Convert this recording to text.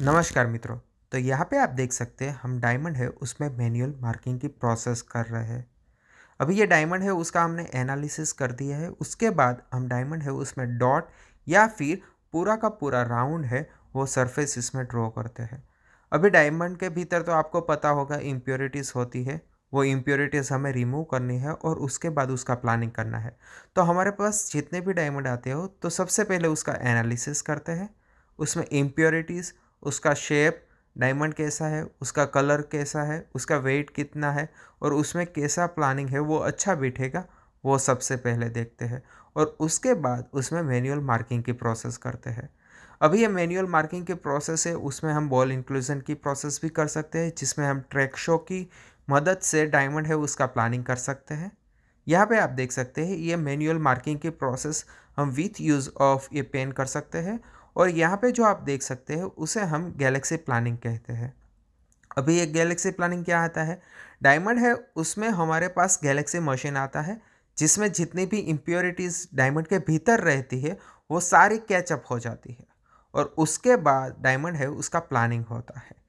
नमस्कार मित्रों तो यहाँ पे आप देख सकते हैं हम डायमंड है उसमें मैनुअल मार्किंग की प्रोसेस कर रहे हैं अभी ये डायमंड है उसका हमने एनालिसिस कर दिया है उसके बाद हम डायमंड है उसमें डॉट या फिर पूरा का पूरा राउंड है वो सरफेस इसमें ड्रॉ करते हैं अभी डायमंड के भीतर तो आपको पता होगा इम्प्योरिटीज़ होती है वो इम्प्योरिटीज़ हमें रिमूव करनी है और उसके बाद उसका प्लानिंग करना है तो हमारे पास जितने भी डायमंड आते हो तो सबसे पहले उसका एनालिसिस करते हैं उसमें इम्प्योरिटीज़ उसका शेप डायमंड कैसा है उसका कलर कैसा है उसका वेट कितना है और उसमें कैसा प्लानिंग है वो अच्छा बैठेगा वो सबसे पहले देखते हैं और उसके बाद उसमें मैनुअल मार्किंग की प्रोसेस करते हैं अभी ये मैनुअल मार्किंग की प्रोसेस है उसमें हम बॉल इंक्लूजन की प्रोसेस भी कर सकते हैं जिसमें हम ट्रैक शो की मदद से डायमंड है उसका प्लानिंग कर सकते हैं यहाँ पे आप देख सकते हैं ये मैनुअल मार्किंग की प्रोसेस हम विथ यूज़ ऑफ ये पेन कर सकते हैं और यहाँ पे जो आप देख सकते हैं उसे हम गैलेक्सी प्लानिंग कहते हैं अभी ये गैलेक्सी प्लानिंग क्या आता है डायमंड है उसमें हमारे पास गैलेक्सी मशीन आता है जिसमें जितनी भी इम्प्योरिटीज़ डायमंड के भीतर रहती है वो सारी कैचअप हो जाती है और उसके बाद डायमंड है उसका प्लानिंग होता है